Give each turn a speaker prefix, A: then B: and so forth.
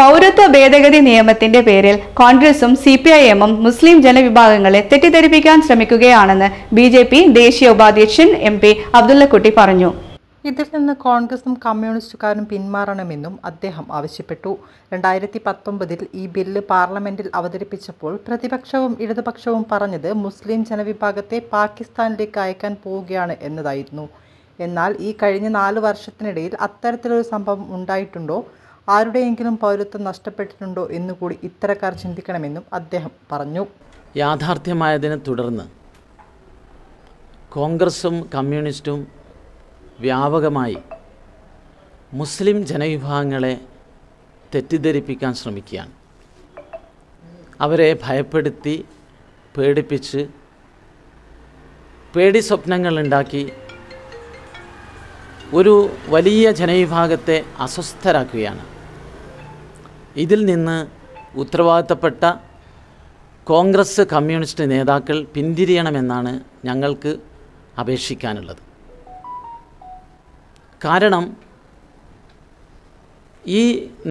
A: പൗരത്വ ഭേദഗതി നിയമത്തിന്റെ പേരിൽ കോൺഗ്രസും സി പി ഐ എമ്മും മുസ്ലിം ജനവിഭാഗങ്ങളെ തെറ്റിദ്ധരിപ്പിക്കാൻ ശ്രമിക്കുകയാണെന്ന് ബി ജെ പി ദേശീയ ഉപാധ്യക്ഷൻ എം പി അബ്ദുള്ളക്കുട്ടി പറഞ്ഞു
B: ഇതിൽ നിന്ന് കോൺഗ്രസും കമ്മ്യൂണിസ്റ്റുകാരും പിന്മാറണമെന്നും അദ്ദേഹം ആവശ്യപ്പെട്ടു രണ്ടായിരത്തി പത്തൊമ്പതിൽ ഈ ബില്ല് പാർലമെന്റിൽ അവതരിപ്പിച്ചപ്പോൾ പ്രതിപക്ഷവും ഇടതുപക്ഷവും പറഞ്ഞത് മുസ്ലിം ജനവിഭാഗത്തെ പാകിസ്ഥാനിലേക്ക് അയക്കാൻ പോവുകയാണ് എന്നതായിരുന്നു എന്നാൽ ഈ കഴിഞ്ഞ നാല് വർഷത്തിനിടയിൽ അത്തരത്തിലൊരു സംഭവം ഉണ്ടായിട്ടുണ്ടോ ആരുടെയെങ്കിലും പൗരത്വം നഷ്ടപ്പെട്ടിട്ടുണ്ടോ എന്നുകൂടി ഇത്തരക്കാർ ചിന്തിക്കണമെന്നും അദ്ദേഹം പറഞ്ഞു
C: യാഥാർത്ഥ്യമായതിനെ തുടർന്ന് കോൺഗ്രസും കമ്മ്യൂണിസ്റ്റും വ്യാപകമായി മുസ്ലിം ജനവിഭാഗങ്ങളെ തെറ്റിദ്ധരിപ്പിക്കാൻ ശ്രമിക്കുകയാണ് അവരെ ഭയപ്പെടുത്തി പേടിപ്പിച്ച് പേടി സ്വപ്നങ്ങൾ ഉണ്ടാക്കി ഒരു വലിയ ജനവിഭാഗത്തെ അസ്വസ്ഥരാക്കുകയാണ് ഇതിൽ നിന്ന് ഉത്തരവാദിത്തപ്പെട്ട കോൺഗ്രസ് കമ്മ്യൂണിസ്റ്റ് നേതാക്കൾ പിന്തിരിയണമെന്നാണ് ഞങ്ങൾക്ക് അപേക്ഷിക്കാനുള്ളത് കാരണം ഈ